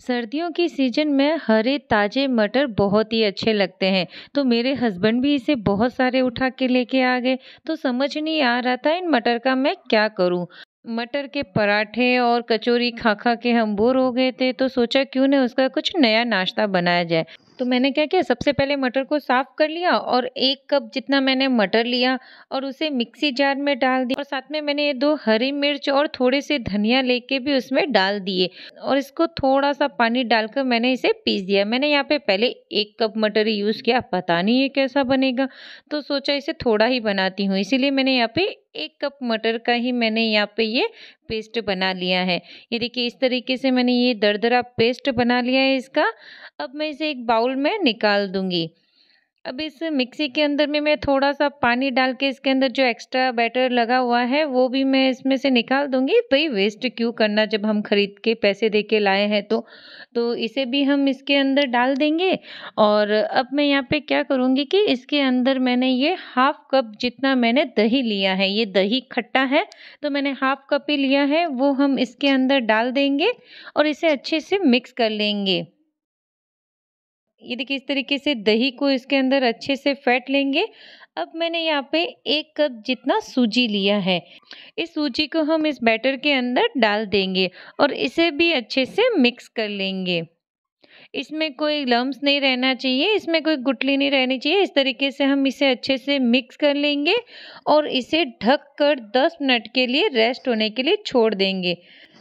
सर्दियों की सीजन में हरे ताज़े मटर बहुत ही अच्छे लगते हैं तो मेरे हस्बैंड भी इसे बहुत सारे उठा के लेके आ गए तो समझ नहीं आ रहा था इन मटर का मैं क्या करूं मटर के पराठे और कचौरी खा खा के हम बोर हो गए थे तो सोचा क्यों न उसका कुछ नया नाश्ता बनाया जाए तो मैंने क्या किया सबसे पहले मटर को साफ़ कर लिया और एक कप जितना मैंने मटर लिया और उसे मिक्सी जार में डाल दिया और साथ में मैंने ये दो हरी मिर्च और थोड़े से धनिया लेके भी उसमें डाल दिए और इसको थोड़ा सा पानी डालकर मैंने इसे पीस दिया मैंने यहाँ पे पहले एक कप मटर यूज़ किया पता नहीं ये कैसा बनेगा तो सोचा इसे थोड़ा ही बनाती हूँ इसीलिए मैंने यहाँ पे एक कप मटर का ही मैंने यहाँ पे ये पेस्ट बना लिया है ये देखिए इस तरीके से मैंने ये दरदरा पेस्ट बना लिया है इसका अब मैं इसे एक बाउल में निकाल दूंगी अब इस मिक्सी के अंदर में मैं थोड़ा सा पानी डाल के इसके अंदर जो एक्स्ट्रा बैटर लगा हुआ है वो भी मैं इसमें से निकाल दूंगी भाई वेस्ट क्यों करना जब हम ख़रीद के पैसे दे के लाए हैं तो तो इसे भी हम इसके अंदर डाल देंगे और अब मैं यहाँ पे क्या करूँगी कि इसके अंदर मैंने ये हाफ़ कप जितना मैंने दही लिया है ये दही खट्टा है तो मैंने हाफ़ कप ही लिया है वो हम इसके अंदर डाल देंगे और इसे अच्छे से मिक्स कर लेंगे ये देखिए इस तरीके से दही को इसके अंदर अच्छे से फेंट लेंगे अब मैंने यहाँ पे एक कप जितना सूजी लिया है इस सूजी को हम इस बैटर के अंदर डाल देंगे और इसे भी अच्छे से मिक्स कर लेंगे इसमें कोई लम्ब नहीं रहना चाहिए इसमें कोई गुटली नहीं रहनी चाहिए इस तरीके से हम इसे अच्छे से मिक्स कर लेंगे और इसे ढक कर दस मिनट के लिए रेस्ट होने के लिए छोड़ देंगे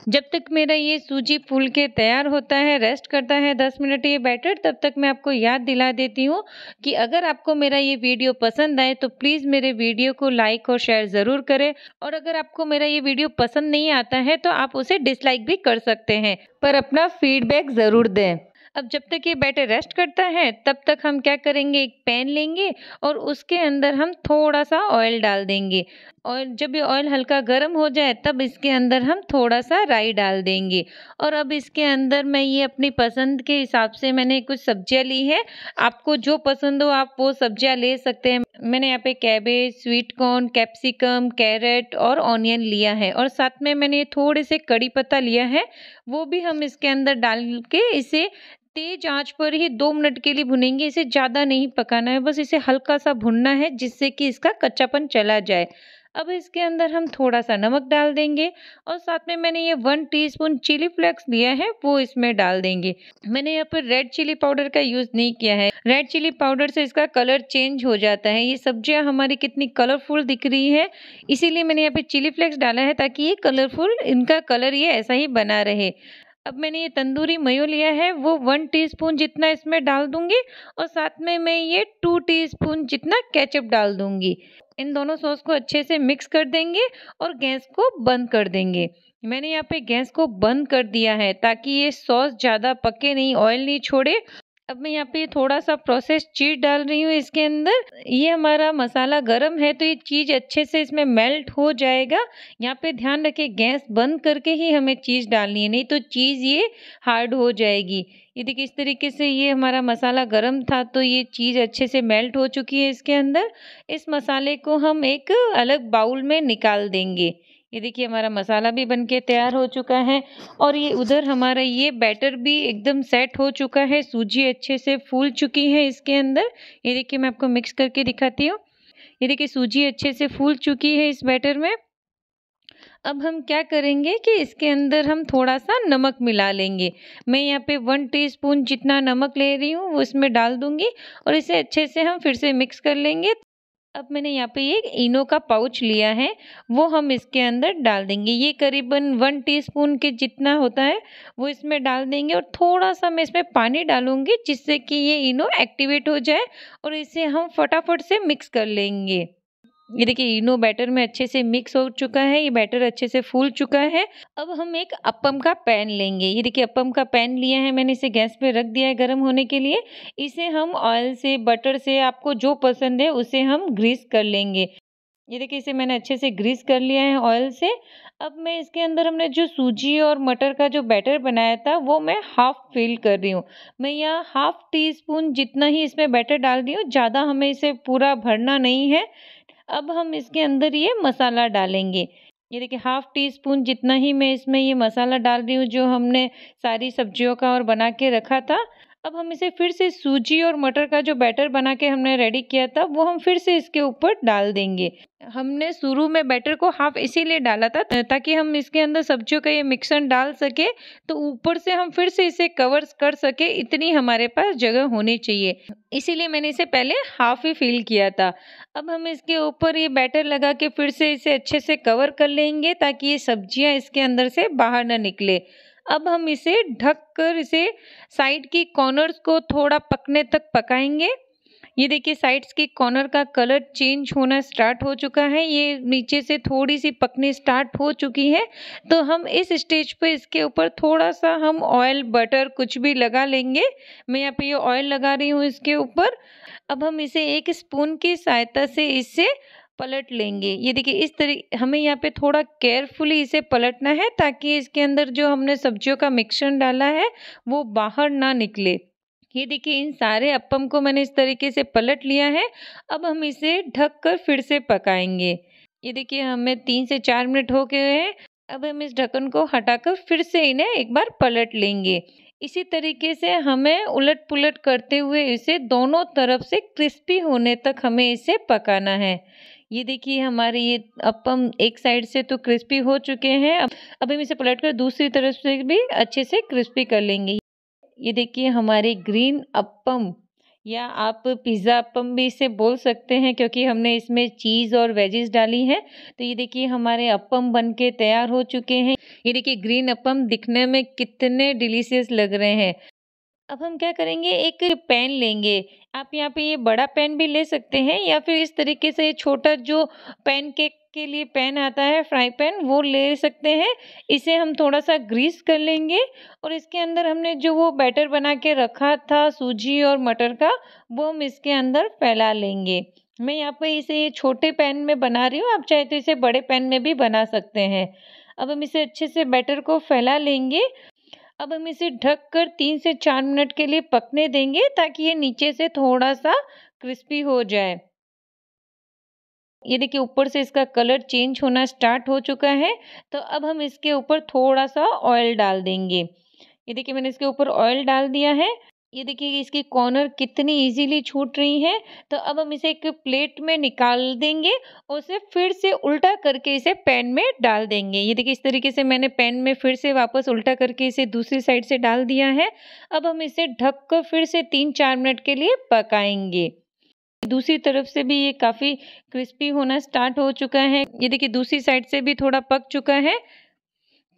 जब तक मेरा ये सूजी फूल के तैयार होता है रेस्ट करता है दस मिनट ये बैटर तब तक मैं आपको याद दिला देती हूँ कि अगर आपको मेरा ये वीडियो पसंद आए तो प्लीज़ मेरे वीडियो को लाइक और शेयर ज़रूर करें और अगर आपको मेरा ये वीडियो पसंद नहीं आता है तो आप उसे डिसलाइक भी कर सकते हैं पर अपना फीडबैक ज़रूर दें अब जब तक ये बैटर रेस्ट करता है तब तक हम क्या करेंगे एक पैन लेंगे और उसके अंदर हम थोड़ा सा ऑयल डाल देंगे और जब ये ऑयल हल्का गर्म हो जाए तब इसके अंदर हम थोड़ा सा राई डाल देंगे और अब इसके अंदर मैं ये अपनी पसंद के हिसाब से मैंने कुछ सब्जियाँ ली हैं आपको जो पसंद हो आप वो सब्जियाँ ले सकते हैं मैंने यहाँ पे cabbage sweet corn capsicum carrot और ऑनियन लिया है और साथ में मैंने थोड़े से कड़ी पत्ता लिया है वो भी हम इसके अंदर डाल के इसे तेज आंच पर ही दो मिनट के लिए भुनेंगे इसे ज़्यादा नहीं पकाना है बस इसे हल्का सा भुनना है जिससे कि इसका कच्चापन चला जाए अब इसके अंदर हम थोड़ा सा नमक डाल देंगे और साथ में मैंने ये वन टीस्पून चिली फ्लेक्स लिया है वो इसमें डाल देंगे मैंने यहाँ पर रेड चिली पाउडर का यूज़ नहीं किया है रेड चिली पाउडर से इसका कलर चेंज हो जाता है ये सब्जियाँ हमारी कितनी कलरफुल दिख रही है इसीलिए मैंने यहाँ पर चिली फ्लेक्स डाला है ताकि ये कलरफुल इनका कलर ये ऐसा ही बना रहे अब मैंने ये तंदूरी मयो लिया है वो वन टीस्पून जितना इसमें डाल दूंगी और साथ में मैं ये टू टीस्पून जितना केचप डाल दूंगी इन दोनों सॉस को अच्छे से मिक्स कर देंगे और गैस को बंद कर देंगे मैंने यहाँ पे गैस को बंद कर दिया है ताकि ये सॉस ज़्यादा पके नहीं ऑयल नहीं छोड़े अब मैं यहाँ पे थोड़ा सा प्रोसेस चीज डाल रही हूँ इसके अंदर ये हमारा मसाला गर्म है तो ये चीज़ अच्छे से इसमें मेल्ट हो जाएगा यहाँ पे ध्यान रखें गैस बंद करके ही हमें चीज़ डालनी है नहीं तो चीज़ ये हार्ड हो जाएगी ये देखिए इस तरीके से ये हमारा मसाला गर्म था तो ये चीज़ अच्छे से मेल्ट हो चुकी है इसके अंदर इस मसाले को हम एक अलग बाउल में निकाल देंगे ये देखिए हमारा मसाला भी बनके तैयार हो चुका है और ये उधर हमारा ये बैटर भी एकदम सेट हो चुका है सूजी अच्छे से फूल चुकी है इसके अंदर ये देखिए मैं आपको मिक्स करके दिखाती हूँ ये देखिए सूजी अच्छे से फूल चुकी है इस बैटर में अब हम क्या करेंगे कि इसके अंदर हम थोड़ा सा नमक मिला लेंगे मैं यहाँ पे वन टीस्पून जितना नमक ले रही हूँ वो इसमें डाल दूँगी और इसे अच्छे से हम फिर से मिक्स कर लेंगे अब मैंने यहाँ पे एक इनो का पाउच लिया है वो हम इसके अंदर डाल देंगे ये करीबन वन टीस्पून के जितना होता है वो इसमें डाल देंगे और थोड़ा सा मैं इसमें पानी डालूंगी जिससे कि ये इनो एक्टिवेट हो जाए और इसे हम फटाफट से मिक्स कर लेंगे ये देखिए इनो बैटर में अच्छे से मिक्स हो चुका है ये बैटर अच्छे से फूल चुका है अब हम एक अपम का पैन लेंगे ये देखिए अपम का पैन लिया है मैंने इसे गैस पे रख दिया है गर्म होने के लिए इसे हम ऑयल से बटर से आपको जो पसंद है उसे हम ग्रीस कर लेंगे ये देखिए इसे मैंने अच्छे से ग्रीस कर लिया है ऑयल से अब मैं इसके अंदर हमने जो सूजी और मटर का जो बैटर बनाया था वो मैं हाफ़ फिल कर रही हूँ मैं यहाँ हाफ़ टी स्पून जितना ही इसमें बैटर डाल रही हूँ ज़्यादा हमें इसे पूरा भरना नहीं है अब हम इसके अंदर ये मसाला डालेंगे ये देखिए हाफ़ टी स्पून जितना ही मैं इसमें ये मसाला डाल रही हूँ जो हमने सारी सब्जियों का और बना के रखा था अब हम इसे फिर से सूजी और मटर का जो बैटर बना के हमने रेडी किया था वो हम फिर से इसके ऊपर डाल देंगे हमने शुरू में बैटर को हाफ इसीलिए डाला था ताकि हम इसके अंदर सब्जियों का ये मिक्सन डाल सके तो ऊपर से हम फिर से इसे कवर कर सके इतनी हमारे पास जगह होनी चाहिए इसीलिए मैंने इसे पहले हाफ ही फिल किया था अब हम इसके ऊपर ये बैटर लगा के फिर से इसे अच्छे से कवर कर लेंगे ताकि ये सब्जियाँ इसके अंदर से बाहर ना निकले अब हम इसे ढक कर इसे साइड की कॉर्नर्स को थोड़ा पकने तक पकाएंगे ये देखिए साइड्स के कॉर्नर का कलर चेंज होना स्टार्ट हो चुका है ये नीचे से थोड़ी सी पकने स्टार्ट हो चुकी है तो हम इस स्टेज पे इसके ऊपर थोड़ा सा हम ऑयल बटर कुछ भी लगा लेंगे मैं यहाँ पे ये ऑयल लगा रही हूँ इसके ऊपर अब हम इसे एक स्पून की सहायता से इससे पलट लेंगे ये देखिए इस तरीके हमें यहाँ पे थोड़ा केयरफुली इसे पलटना है ताकि इसके अंदर जो हमने सब्जियों का मिक्सर डाला है वो बाहर ना निकले ये देखिए इन सारे अपम को मैंने इस तरीके से पलट लिया है अब हम इसे ढक कर फिर से पकाएंगे ये देखिए हमें तीन से चार मिनट हो गए हैं अब हम इस ढक्कन को हटाकर फिर से इन्हें एक बार पलट लेंगे इसी तरीके से हमें उलट पुलट करते हुए इसे दोनों तरफ से क्रिस्पी होने तक हमें इसे पकाना है ये देखिए हमारे ये अपम एक साइड से तो क्रिस्पी हो चुके हैं अब अब हम इसे पलट कर दूसरी तरफ से भी अच्छे से क्रिस्पी कर लेंगे ये देखिए हमारे ग्रीन अपम या आप पिज़्ज़ा अपम भी इसे बोल सकते हैं क्योंकि हमने इसमें चीज़ और वेजेस डाली हैं तो ये देखिए हमारे अपम बन के तैयार हो चुके हैं ये देखिए ग्रीन अपम दिखने में कितने डिलीशियस लग रहे हैं अब हम क्या करेंगे एक पेन लेंगे आप यहाँ पे ये बड़ा पेन भी ले सकते हैं या फिर इस तरीके से छोटा जो पेन केक के लिए पेन आता है फ्राई पैन वो ले सकते हैं इसे हम थोड़ा सा ग्रीस कर लेंगे और इसके अंदर हमने जो वो बैटर बना के रखा था सूजी और मटर का वो हम इसके अंदर फैला लेंगे मैं यहाँ पे इसे छोटे पैन में बना रही हूँ आप चाहे तो इसे बड़े पैन में भी बना सकते हैं अब हम इसे अच्छे से बैटर को फैला लेंगे अब हम इसे ढक कर तीन से चार मिनट के लिए पकने देंगे ताकि ये नीचे से थोड़ा सा क्रिस्पी हो जाए ये देखिए ऊपर से इसका कलर चेंज होना स्टार्ट हो चुका है तो अब हम इसके ऊपर थोड़ा सा ऑयल डाल देंगे ये देखिए मैंने इसके ऊपर ऑयल डाल दिया है ये देखिए इसकी कॉर्नर कितनी इजीली छूट रही है तो अब हम इसे एक प्लेट में निकाल देंगे और उसे फिर से उल्टा करके इसे पैन में डाल देंगे ये देखिए इस तरीके से मैंने पैन में फिर से वापस उल्टा करके इसे दूसरी साइड से डाल दिया है अब हम इसे ढक कर फिर से तीन चार मिनट के लिए पकाएंगे दूसरी तरफ से भी ये काफ़ी क्रिस्पी होना स्टार्ट हो चुका है ये देखिए दूसरी साइड से भी थोड़ा पक चुका है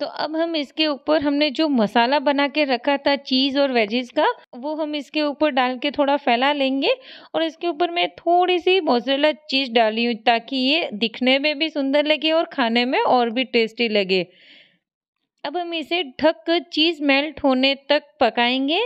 तो अब हम इसके ऊपर हमने जो मसाला बना के रखा था चीज़ और वेजेस का वो हम इसके ऊपर डाल के थोड़ा फैला लेंगे और इसके ऊपर मैं थोड़ी सी मोजरेला चीज़ डाली हूँ ताकि ये दिखने में भी सुंदर लगे और खाने में और भी टेस्टी लगे अब हम इसे ढक कर चीज़ मेल्ट होने तक पकाएंगे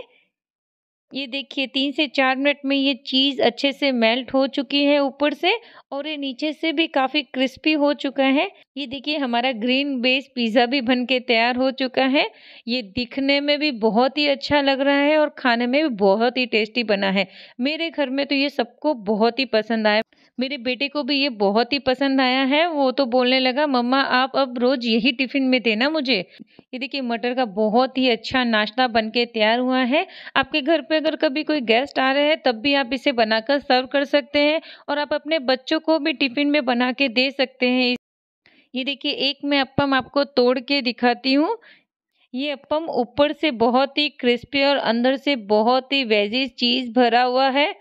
ये देखिए तीन से चार मिनट में ये चीज़ अच्छे से मेल्ट हो चुकी है ऊपर से और ये नीचे से भी काफ़ी क्रिस्पी हो चुका है ये देखिए हमारा ग्रीन बेस पिज़्ज़ा भी बन के तैयार हो चुका है ये दिखने में भी बहुत ही अच्छा लग रहा है और खाने में भी बहुत ही टेस्टी बना है मेरे घर में तो ये सबको बहुत ही पसंद आया मेरे बेटे को भी ये बहुत ही पसंद आया है वो तो बोलने लगा मम्मा आप अब रोज़ यही टिफ़िन में देना मुझे ये देखिए मटर का बहुत ही अच्छा नाश्ता बन के तैयार हुआ है आपके घर पर में अगर कभी कोई गेस्ट आ रहे हैं तब भी आप इसे बनाकर सर्व कर सकते हैं और आप अपने बच्चों को भी टिफ़िन में बना के दे सकते हैं ये देखिए एक मैं अपम आपको तोड़ के दिखाती हूँ ये अपम ऊपर से बहुत ही क्रिस्पी और अंदर से बहुत ही वेजी चीज़ भरा हुआ है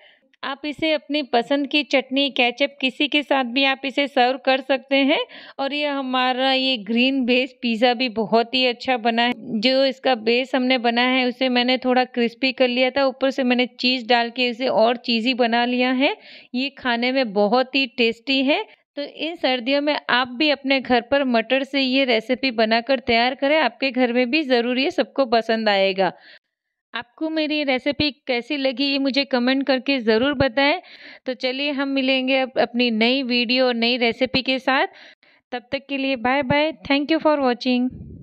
आप इसे अपनी पसंद की चटनी कैचअप किसी के साथ भी आप इसे सर्व कर सकते हैं और ये हमारा ये ग्रीन बेस पिज़्ज़ा भी बहुत ही अच्छा बना है जो इसका बेस हमने बना है उसे मैंने थोड़ा क्रिस्पी कर लिया था ऊपर से मैंने चीज़ डाल के इसे और चीज़ी बना लिया है ये खाने में बहुत ही टेस्टी है तो इन सर्दियों में आप भी अपने घर पर मटर से ये रेसिपी बनाकर तैयार करें आपके घर में भी ज़रूर ये सबको पसंद आएगा आपको मेरी रेसिपी कैसी लगी ये मुझे कमेंट करके ज़रूर बताएं तो चलिए हम मिलेंगे अब अपनी नई वीडियो और नई रेसिपी के साथ तब तक के लिए bye bye thank you for watching